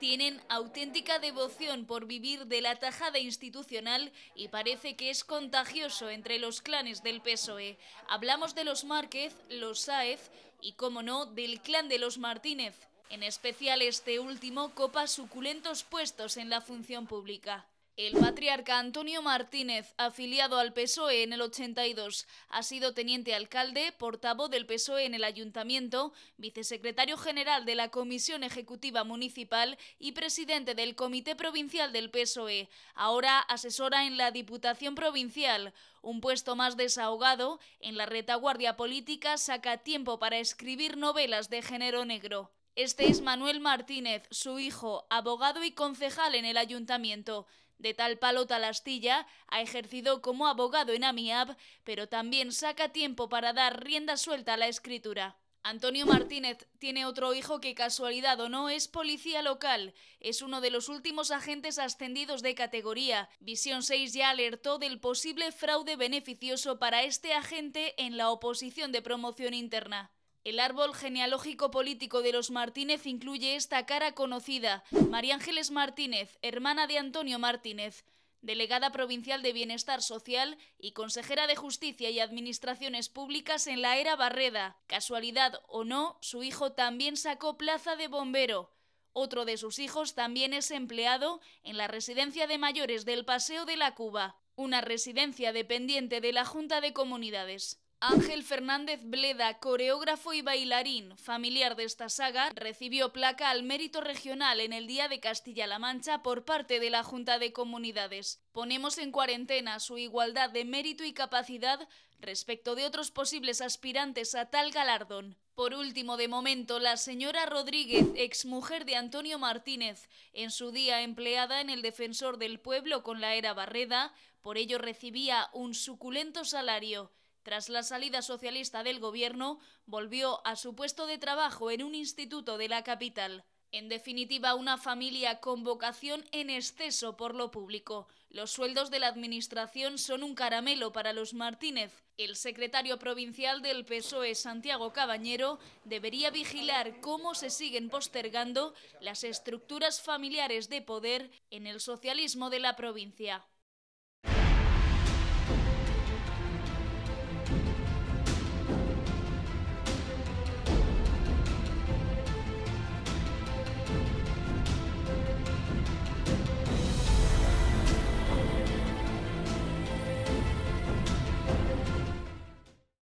Tienen auténtica devoción por vivir de la tajada institucional y parece que es contagioso entre los clanes del PSOE. Hablamos de los Márquez, los Sáez y, como no, del clan de los Martínez. En especial este último copa suculentos puestos en la función pública. El patriarca Antonio Martínez, afiliado al PSOE en el 82, ha sido teniente alcalde, portavoz del PSOE en el ayuntamiento, vicesecretario general de la Comisión Ejecutiva Municipal y presidente del Comité Provincial del PSOE. Ahora asesora en la Diputación Provincial. Un puesto más desahogado, en la retaguardia política saca tiempo para escribir novelas de género negro. Este es Manuel Martínez, su hijo, abogado y concejal en el ayuntamiento. De tal palo tal astilla, ha ejercido como abogado en AMIAB, pero también saca tiempo para dar rienda suelta a la escritura. Antonio Martínez tiene otro hijo que casualidad o no es policía local. Es uno de los últimos agentes ascendidos de categoría. Visión 6 ya alertó del posible fraude beneficioso para este agente en la oposición de promoción interna. El árbol genealógico político de los Martínez incluye esta cara conocida, María Ángeles Martínez, hermana de Antonio Martínez, delegada provincial de Bienestar Social y consejera de Justicia y Administraciones Públicas en la era Barreda. Casualidad o no, su hijo también sacó plaza de bombero. Otro de sus hijos también es empleado en la residencia de mayores del Paseo de la Cuba, una residencia dependiente de la Junta de Comunidades. Ángel Fernández Bleda, coreógrafo y bailarín, familiar de esta saga, recibió placa al mérito regional en el Día de Castilla-La Mancha por parte de la Junta de Comunidades. Ponemos en cuarentena su igualdad de mérito y capacidad respecto de otros posibles aspirantes a tal galardón. Por último, de momento, la señora Rodríguez, exmujer de Antonio Martínez, en su día empleada en el Defensor del Pueblo con la era Barreda, por ello recibía un suculento salario. Tras la salida socialista del gobierno, volvió a su puesto de trabajo en un instituto de la capital. En definitiva, una familia con vocación en exceso por lo público. Los sueldos de la Administración son un caramelo para los Martínez. El secretario provincial del PSOE, Santiago Cabañero, debería vigilar cómo se siguen postergando las estructuras familiares de poder en el socialismo de la provincia.